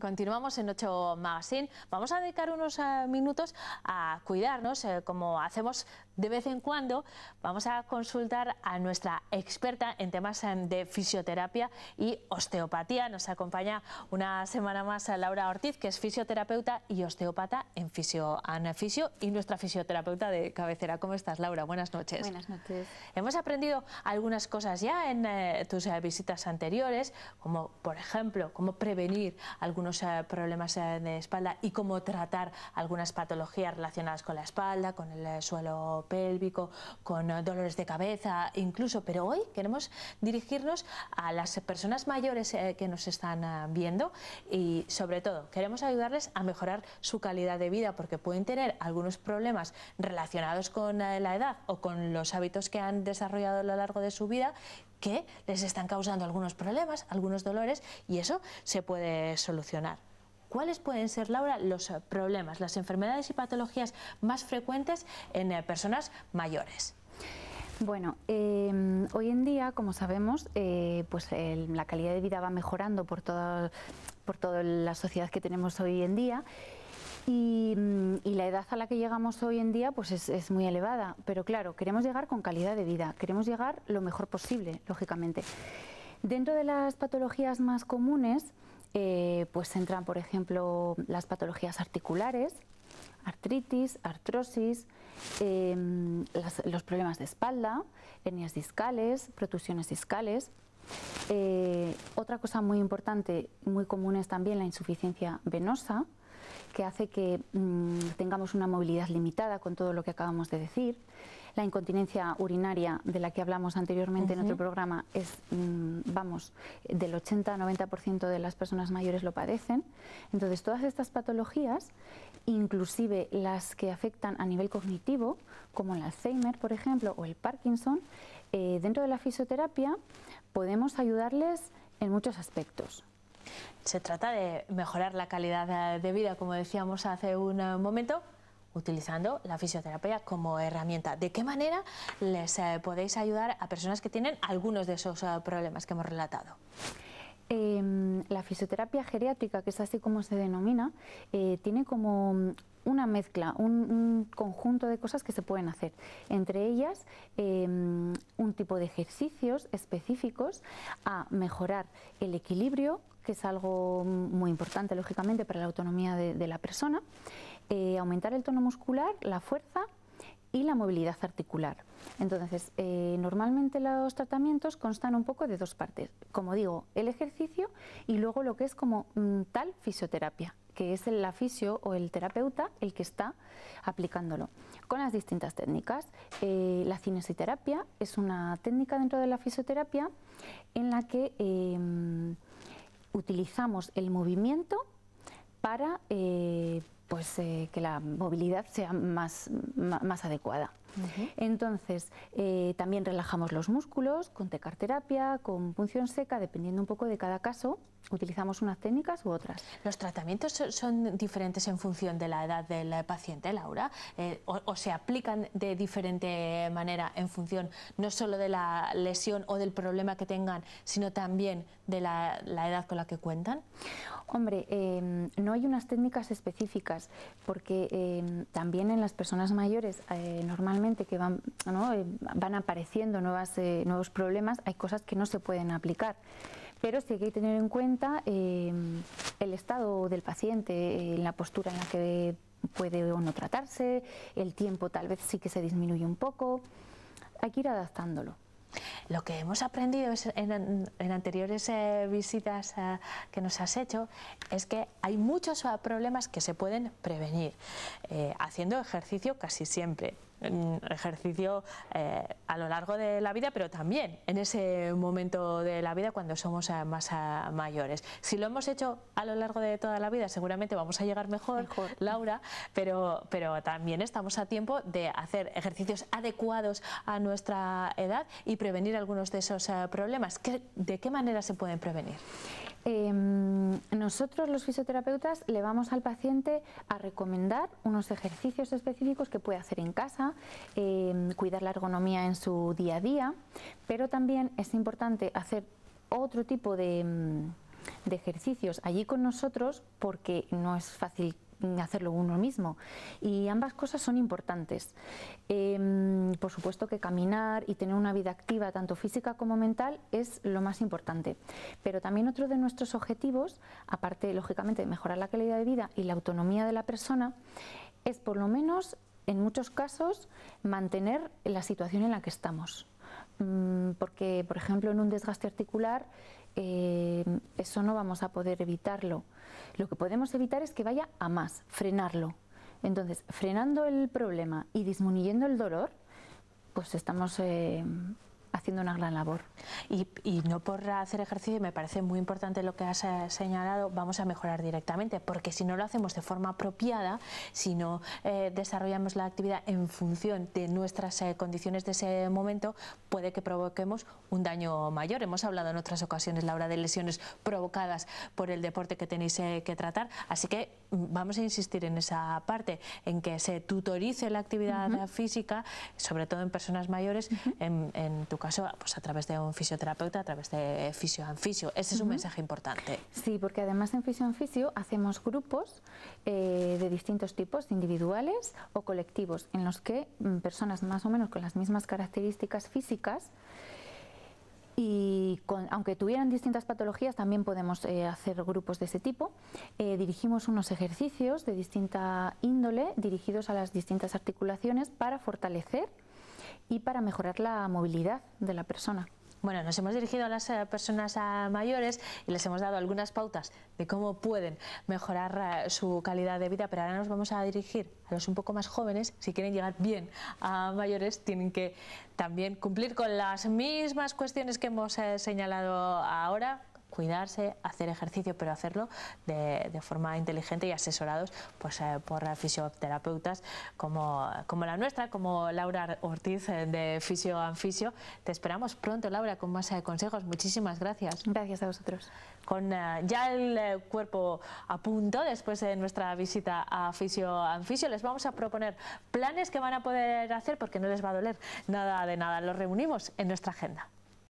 Continuamos en 8 Magazine. Vamos a dedicar unos eh, minutos a cuidarnos, eh, como hacemos de vez en cuando vamos a consultar a nuestra experta en temas em, de fisioterapia y osteopatía. Nos acompaña una semana más a Laura Ortiz, que es fisioterapeuta y osteópata en Fisio y nuestra fisioterapeuta de cabecera. ¿Cómo estás, Laura? Buenas noches. Buenas noches. Hemos aprendido algunas cosas ya en eh, tus eh, visitas anteriores, como por ejemplo, cómo prevenir algunos eh, problemas de espalda y cómo tratar algunas patologías relacionadas con la espalda, con el suelo pélvico, con eh, dolores de cabeza incluso, pero hoy queremos dirigirnos a las personas mayores eh, que nos están eh, viendo y sobre todo queremos ayudarles a mejorar su calidad de vida porque pueden tener algunos problemas relacionados con la edad o con los hábitos que han desarrollado a lo largo de su vida que les están causando algunos problemas, algunos dolores y eso se puede solucionar. ¿Cuáles pueden ser, Laura, los eh, problemas, las enfermedades y patologías más frecuentes en eh, personas mayores? Bueno, em, hoy en día, como sabemos, eh, pues la calidad de vida va mejorando por toda, por toda la sociedad que tenemos hoy en día. Mm, y, la edad a la que llegamos hoy en día pues es, muy elevada, pero claro, queremos llegar con calidad de vida, queremos llegar lo mejor posible, lógicamente. Dentro de las patologías más comunes, eh, pues entran, por ejemplo, las patologías articulares, artritis, artrosis, em, los problemas de espalda, hernias discales, protusiones discales. Eh, otra cosa muy importante, muy común es también la insuficiencia venosa, que hace que mm, tengamos una movilidad limitada con todo lo que acabamos de decir. La incontinencia urinaria de la que hablamos anteriormente en otro programa es, mm, vamos, del 80-90% de las personas mayores lo padecen. Entonces, todas estas patologías, inclusive las que afectan a nivel cognitivo, como el Alzheimer, por ejemplo, o el Parkinson, eh, dentro de la fisioterapia podemos ayudarles en muchos aspectos. Se trata de mejorar la calidad eh, de vida, como decíamos hace un eh, momento, utilizando la fisioterapia como herramienta. ¿De qué manera les eh, podéis ayudar a personas que tienen algunos de esos problemas que hemos relatado? Em, la fisioterapia geriátrica, que es así como se denomina, tiene como una mezcla, un, conjunto de cosas que se pueden hacer. Entre ellas, em, un tipo de ejercicios específicos a mejorar el equilibrio, que es algo muy importante, lógicamente, para la autonomía de, la persona, eh, aumentar el tono muscular, la fuerza y la movilidad articular. Entonces, eh, normalmente los tratamientos constan un poco de dos partes. Como digo, el ejercicio y luego lo que es como mm, tal fisioterapia, que es el fisio o el terapeuta el que está aplicándolo, con las distintas técnicas. Eh, la cinesiterapia es una técnica dentro de la fisioterapia en la que em, utilizamos el movimiento para eh, pues, eh, que la movilidad sea más, adecuada. Entonces, eh, también relajamos los músculos con tecarterapia, con punción seca, dependiendo un poco de cada caso utilizamos unas técnicas u otras. ¿Los tratamientos son, diferentes en función de la edad del paciente, Laura? Eh, o, se aplican de diferente manera en función no solo de la lesión o del problema que tengan, sino también de la, edad con la que cuentan? Hombre, em, no hay unas técnicas específicas, porque em, también en las personas mayores, eh, normalmente que van, eh, van apareciendo nuevas, nuevos problemas, hay cosas que no se pueden aplicar pero sí hay que tener en cuenta eh, el estado del paciente, eh, la postura en la que puede o no tratarse, el tiempo tal vez sí que se disminuye un poco, hay que ir adaptándolo. Lo que hemos aprendido en, anteriores eh, visitas que nos has hecho es que hay muchos ah, problemas que se pueden prevenir haciendo ejercicio casi siempre ejercicio eh, a lo largo de la vida, pero también en ese momento de la vida cuando somos eh, más eh, mayores. Si lo hemos hecho a lo largo de toda la vida, seguramente vamos a llegar mejor, mejor. Laura, pero, pero también estamos a tiempo de hacer ejercicios adecuados a nuestra edad y prevenir algunos de esos problemas. ¿De qué manera se pueden prevenir? Eh, nosotros los fisioterapeutas le vamos al paciente a recomendar unos ejercicios específicos que puede hacer en casa, em, cuidar la ergonomía en su día a día, pero también es importante hacer otro tipo de em, de ejercicios allí con nosotros porque no es fácil Mm, hacerlo uno mismo. Y ambas cosas son importantes. Em, por supuesto que caminar y tener una vida activa, tanto física como mental, es lo más importante. Pero también otro de nuestros objetivos, aparte lógicamente de mejorar la calidad de vida y la autonomía de la persona, es por lo menos en muchos casos mantener la situación en la que estamos. Mm, porque, por ejemplo, en un desgaste articular, eh, eso no vamos a poder evitarlo. Lo que podemos evitar es que vaya a más, frenarlo. Entonces, frenando el problema y disminuyendo el dolor, pues estamos eh, haciendo una gran labor. Y, no por hacer ejercicio, me parece muy importante lo que has eh, señalado, vamos a mejorar directamente, porque si no lo hacemos de forma apropiada, si no eh, desarrollamos la actividad en función de nuestras eh, condiciones de ese momento, puede que provoquemos un daño mayor. Hemos hablado en otras ocasiones, la hora de lesiones provocadas por el deporte que tenéis que tratar, así que mm, vamos a insistir en esa parte, en que se tutorice la actividad física, sobre todo en personas mayores, en, en tu caso caso, pues a través de un fisioterapeuta, a través de fisio anfisio Ese es un mensaje importante. Sí, porque además en fisio hacemos grupos eh, de distintos tipos, individuales o colectivos, en los que mm, personas más o menos con las mismas características físicas y aunque tuvieran distintas patologías, también podemos eh, hacer grupos de ese tipo. Eh, dirigimos unos ejercicios de distinta índole dirigidos a las distintas articulaciones para fortalecer y para mejorar la movilidad de la persona. Bueno, nos hemos dirigido a las eh, personas eh, mayores y les hemos dado algunas pautas de cómo pueden mejorar eh, su calidad de vida, pero ahora nos vamos a dirigir a los un poco más jóvenes. Si quieren llegar bien a mayores, tienen que también cumplir con las mismas cuestiones que hemos señalado ahora, cuidarse, hacer ejercicio, pero hacerlo de, forma inteligente y asesorados pues, eh, por fisioterapeutas como, como la nuestra, como Laura Ortiz eh, de Fisio Anfisio. Te esperamos pronto, Laura, con más eh, consejos. Muchísimas gracias. Gracias a vosotros. Con ya el cuerpo a punto, después de nuestra visita a Fisio Anfisio, les vamos a proponer planes que van a poder hacer porque no les va a doler nada de nada. Los reunimos en nuestra agenda.